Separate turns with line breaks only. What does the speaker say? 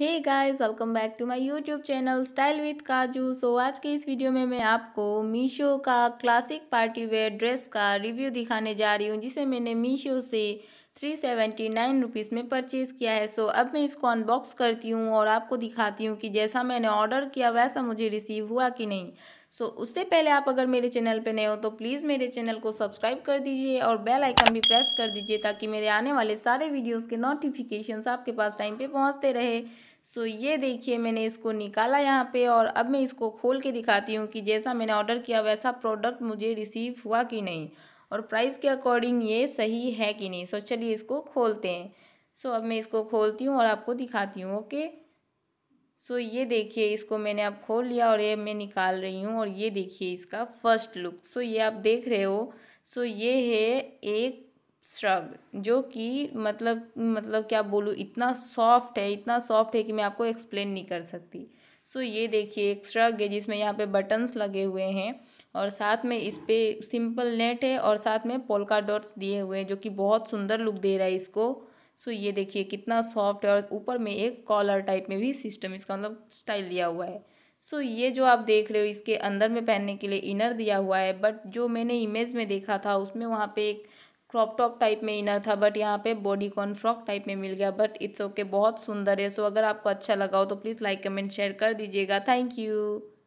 Hey guys welcome back to my YouTube channel style with Kaju so आज के इस video में मैं आपको मीशो का क्लासिक पार्टी वेयर ड्रेस का रिव्यू दिखाने जा रही हूँ जिसे मैंने मीशो से थ्री सेवेंटी नाइन रुपीज़ में परचेज़ किया है सो so, अब मैं इसको अनबॉक्स करती हूँ और आपको दिखाती हूँ कि जैसा मैंने ऑर्डर किया वैसा मुझे रिसीव हुआ कि नहीं सो so, उससे पहले आप अगर मेरे चैनल पे नए हो तो प्लीज़ मेरे चैनल को सब्सक्राइब कर दीजिए और बेल आइकन भी प्रेस कर दीजिए ताकि मेरे आने वाले सारे वीडियोस के नोटिफिकेशंस आपके पास टाइम पे पहुंचते रहे सो so, ये देखिए मैंने इसको निकाला यहाँ पे और अब मैं इसको खोल के दिखाती हूँ कि जैसा मैंने ऑर्डर किया वैसा प्रोडक्ट मुझे रिसीव हुआ कि नहीं और प्राइस के अकॉर्डिंग ये सही है कि नहीं सो so, चलिए इसको खोलते हैं सो so, अब मैं इसको खोलती हूँ और आपको दिखाती हूँ ओके okay? सो so, ये देखिए इसको मैंने अब खोल लिया और ये मैं निकाल रही हूँ और ये देखिए इसका फर्स्ट लुक सो so, ये आप देख रहे हो सो so, ये है एक श्रग जो कि मतलब मतलब क्या बोलूँ इतना सॉफ्ट है इतना सॉफ्ट है कि मैं आपको एक्सप्लेन नहीं कर सकती सो so, ये देखिए एक श्रग है जिसमें यहाँ पे बटन्स लगे हुए हैं और साथ में इस पर सिंपल नेट है और साथ में पोलका डॉट्स दिए हुए हैं जो कि बहुत सुंदर लुक दे रहा है इसको सो ये देखिए कितना सॉफ्ट है और ऊपर में एक कॉलर टाइप में भी सिस्टम इसका मतलब स्टाइल दिया हुआ है सो ये जो आप देख रहे हो इसके अंदर में पहनने के लिए इनर दिया हुआ है बट जो मैंने इमेज में देखा था उसमें वहाँ पे एक क्रॉप टॉप टाइप में इनर था बट यहाँ पे बॉडी कॉन फ्रॉक टाइप में मिल गया बट इट्स ओके बहुत सुंदर है सो अगर आपको अच्छा लगा हो तो प्लीज़ लाइक कमेंट शेयर कर दीजिएगा थैंक यू